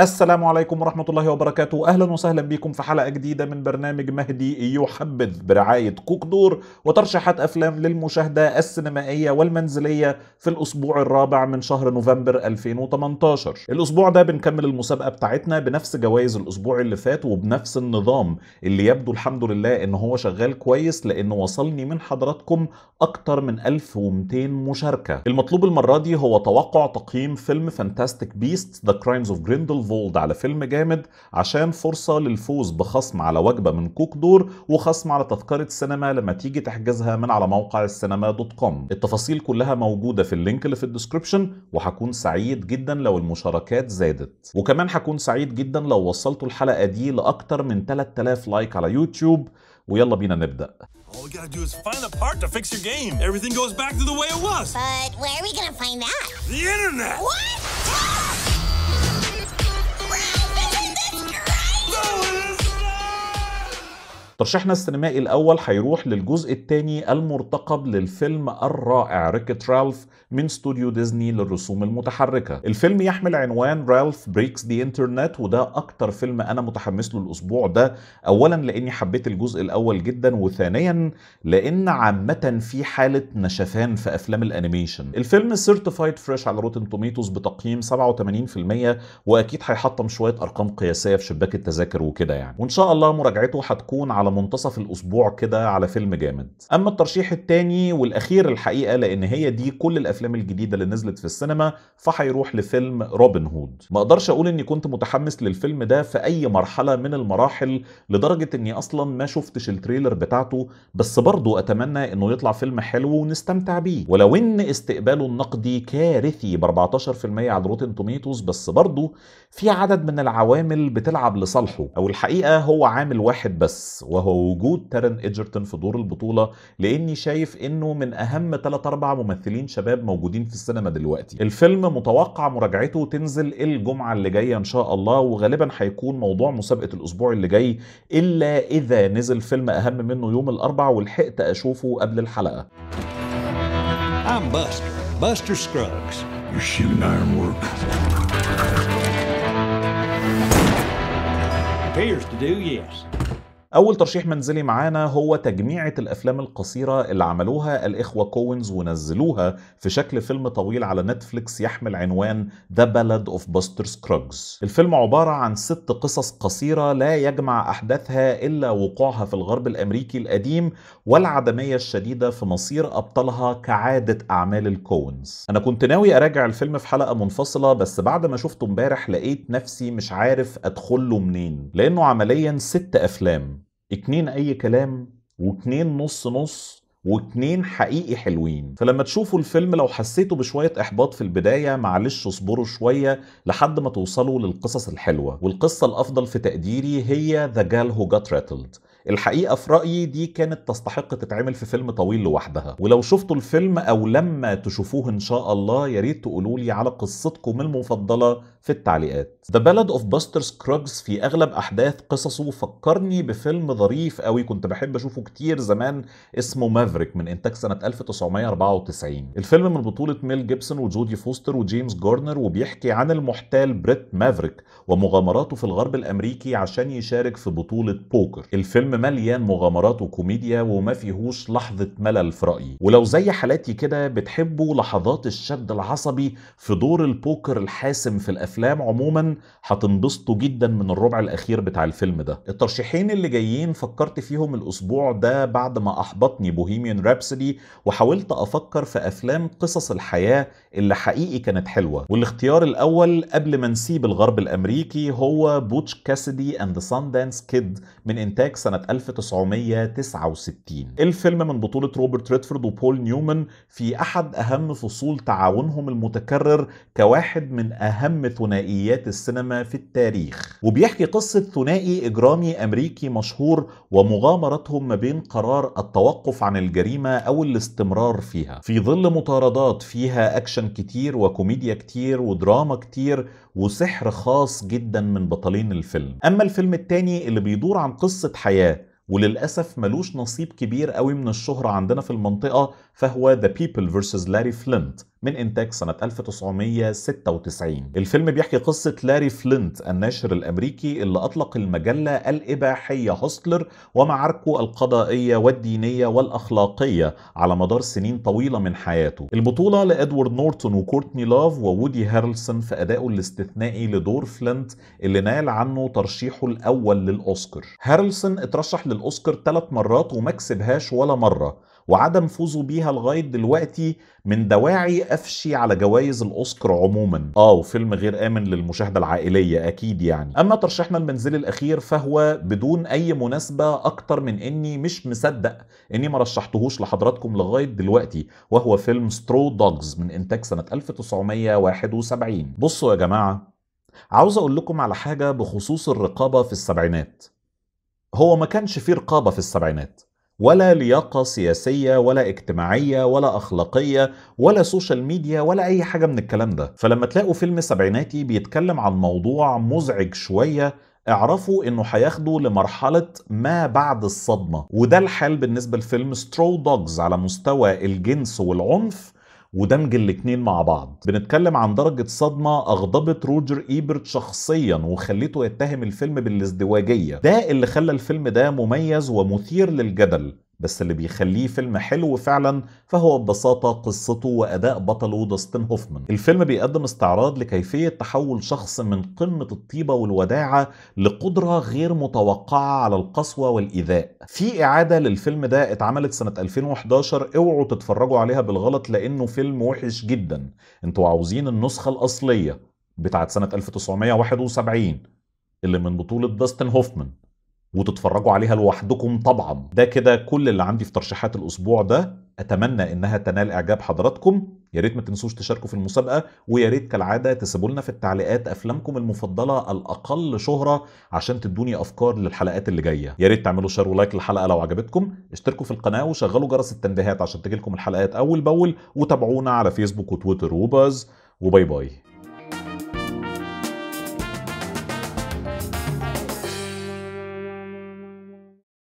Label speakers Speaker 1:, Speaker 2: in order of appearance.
Speaker 1: السلام عليكم ورحمة الله وبركاته أهلا وسهلا بكم في حلقة جديدة من برنامج مهدي يحبذ برعاية كوك دور وترشيحات أفلام للمشاهدة السينمائية والمنزلية في الأسبوع الرابع من شهر نوفمبر 2018 الأسبوع ده بنكمل المسابقة بتاعتنا بنفس جوائز الأسبوع اللي فات وبنفس النظام اللي يبدو الحمد لله إن هو شغال كويس لأن وصلني من حضراتكم أكتر من 1200 مشاركة المطلوب المرة دي هو توقع تقييم فيلم فانتاستيك بيست ذا كرايمز اوف Grindel فولد على فيلم جامد عشان فرصة للفوز بخصم على وجبة من كوك دور وخصم على تذكرة سينما لما تيجي تحجزها من على موقع السينما دوت كوم التفاصيل كلها موجودة في اللينك اللي في الديسكريبشن وهكون سعيد جدا لو المشاركات زادت وكمان هكون سعيد جدا لو وصلتوا الحلقة دي لأكتر من 3000 لايك على يوتيوب ويلا بينا نبدأ All you gotta do is find a part to fix your game. Everything goes back to the way it was. But where are we gonna find that? The internet! What? ترشيحنا السينمائي الأول هيروح للجزء الثاني المرتقب للفيلم الرائع ريكت رالف من استوديو ديزني للرسوم المتحركة الفيلم يحمل عنوان رالف بريكس دي انترنت وده أكتر فيلم أنا متحمس له الأسبوع ده أولا لأني حبيت الجزء الأول جدا وثانيا لأن عامة في حالة نشفان في أفلام الأنيميشن الفيلم سيرتيفايد فريش على روتن توميتوز بتقييم 87% وأكيد هيحطم شوية أرقام قياسية في شباك التذاكر وكده يعني وإن شاء الله مراجعته هتكون على على منتصف الاسبوع كده على فيلم جامد اما الترشيح الثاني والاخير الحقيقه لان هي دي كل الافلام الجديده اللي نزلت في السينما فهيروح لفيلم روبن هود ما اقدرش اقول اني كنت متحمس للفيلم ده في اي مرحله من المراحل لدرجه اني اصلا ما شفتش التريلر بتاعته بس برضه اتمنى انه يطلع فيلم حلو ونستمتع بيه ولو ان استقباله النقدي كارثي ب 14% على روتن توميتوز بس برضه في عدد من العوامل بتلعب لصالحه او الحقيقه هو عامل واحد بس وهو وجود تارن ايجرتون في دور البطوله لاني شايف انه من اهم 3 4 ممثلين شباب موجودين في السينما دلوقتي الفيلم متوقع مراجعته تنزل الجمعه اللي جايه ان شاء الله وغالبا هيكون موضوع مسابقه الاسبوع اللي جاي الا اذا نزل فيلم اهم منه يوم الاربع ولحقت اشوفه قبل الحلقه I'm Buster, Buster Scruggs. You're shooting work. Appears to do, yes. أول ترشيح منزلي معانا هو تجميعة الأفلام القصيرة اللي عملوها الإخوة كوينز ونزلوها في شكل فيلم طويل على نتفليكس يحمل عنوان ذا بلد اوف باستر سكروجز الفيلم عبارة عن ست قصص قصيرة لا يجمع أحداثها إلا وقوعها في الغرب الأمريكي القديم والعدمية الشديدة في مصير أبطالها كعادة أعمال الكوينز أنا كنت ناوي أراجع الفيلم في حلقة منفصلة بس بعد ما شفته امبارح لقيت نفسي مش عارف أدخله منين لأنه عمليا ست أفلام اتنين اي كلام واتنين نص نص واتنين حقيقي حلوين فلما تشوفوا الفيلم لو حسيتوا بشوية إحباط في البداية معلش اصبروا شوية لحد ما توصلوا للقصص الحلوة والقصة الأفضل في تقديري هي The Girl Who Got Rattled الحقيقة في رأيي دي كانت تستحق تتعمل في فيلم طويل لوحدها ولو شفتوا الفيلم أو لما تشوفوه إن شاء الله ياريت تقولولي على قصتكم المفضلة في التعليقات ذا بلد اوف باستر Scruggs في اغلب احداث قصصه فكرني بفيلم ظريف قوي كنت بحب اشوفه كتير زمان اسمه مافريك من انتاج سنه 1994 الفيلم من بطوله ميل جيبسون وجودي فوستر وجيمس جورنر وبيحكي عن المحتال بريت مافريك ومغامراته في الغرب الامريكي عشان يشارك في بطوله بوكر الفيلم مليان مغامرات وكوميديا وما فيهوش لحظه ملل في رايي ولو زي حالاتي كده بتحبوا لحظات الشد العصبي في دور البوكر الحاسم في الافلام الافلام عموما هتنبسطوا جدا من الربع الاخير بتاع الفيلم ده الترشيحين اللي جايين فكرت فيهم الاسبوع ده بعد ما احبطني بوهيميان رابسدي وحاولت افكر في افلام قصص الحياه اللي حقيقي كانت حلوه والاختيار الاول قبل ما نسيب الغرب الامريكي هو بوتش كاسدي اند ذا دانس كيد من انتاج سنه 1969 الفيلم من بطوله روبرت ريدفورد وبول نيومان في احد اهم فصول تعاونهم المتكرر كواحد من اهم ثنائيات السينما في التاريخ وبيحكي قصة ثنائي إجرامي أمريكي مشهور ومغامرتهم ما بين قرار التوقف عن الجريمة أو الاستمرار فيها في ظل مطاردات فيها أكشن كتير وكوميديا كتير ودراما كتير وسحر خاص جدا من بطلين الفيلم أما الفيلم التاني اللي بيدور عن قصة حياة وللأسف ملوش نصيب كبير قوي من الشهرة عندنا في المنطقة فهو The People vs. Larry Flint من إنتاج سنة 1996 الفيلم بيحكي قصة لاري فلينت الناشر الأمريكي اللي أطلق المجلة الإباحية هوستلر ومعاركه القضائية والدينية والأخلاقية على مدار سنين طويلة من حياته البطولة لإدوارد نورتون وكورتني لاف وودي هارلسون في أدائه الاستثنائي لدور فلينت اللي نال عنه ترشيحه الأول للأوسكار هارلسون اترشح للأوسكار ثلاث مرات وما كسبهاش ولا مرة وعدم فوزه بيها لغايه دلوقتي من دواعي أفشي على جوائز الاوسكار عموما اه وفيلم غير امن للمشاهده العائليه اكيد يعني اما ترشيحنا المنزلي الاخير فهو بدون اي مناسبه اكتر من اني مش مصدق اني ما رشحتهوش لحضراتكم لغايه دلوقتي وهو فيلم سترو دوجز من انتاج سنه 1971 بصوا يا جماعه عاوز اقول لكم على حاجه بخصوص الرقابه في السبعينات هو ما كانش فيه رقابه في السبعينات ولا لياقه سياسيه ولا اجتماعيه ولا اخلاقيه ولا سوشيال ميديا ولا اي حاجه من الكلام ده فلما تلاقوا فيلم سبعيناتي بيتكلم عن موضوع مزعج شويه اعرفوا انه هياخدوا لمرحلة ما بعد الصدمة وده الحال بالنسبة لفيلم سترو دوجز على مستوى الجنس والعنف ودمج الاتنين مع بعض بنتكلم عن درجة صدمة أغضبت روجر إيبرت شخصيا وخليته يتهم الفيلم بالازدواجية ده اللي خلى الفيلم ده مميز ومثير للجدل بس اللي بيخليه فيلم حلو فعلا فهو ببساطة قصته وأداء بطله داستن هوفمان الفيلم بيقدم استعراض لكيفية تحول شخص من قمة الطيبة والوداعة لقدرة غير متوقعة على القسوة والإيذاء في إعادة للفيلم ده اتعملت سنة 2011 اوعوا تتفرجوا عليها بالغلط لأنه فيلم وحش جدا انتوا عاوزين النسخة الأصلية بتاعت سنة 1971 اللي من بطولة داستن هوفمان وتتفرجوا عليها لوحدكم طبعا ده كده كل اللي عندي في ترشيحات الاسبوع ده اتمنى انها تنال اعجاب حضراتكم يا ريت ما تنسوش تشاركوا في المسابقه ويا ريت كالعاده تسيبوا لنا في التعليقات افلامكم المفضله الاقل شهره عشان تدوني افكار للحلقات اللي جايه يا ريت تعملوا شير ولايك للحلقه لو عجبتكم اشتركوا في القناه وشغلوا جرس التنبيهات عشان تجيلكم الحلقات اول باول وتابعونا على فيسبوك وتويتر وباز وباي باي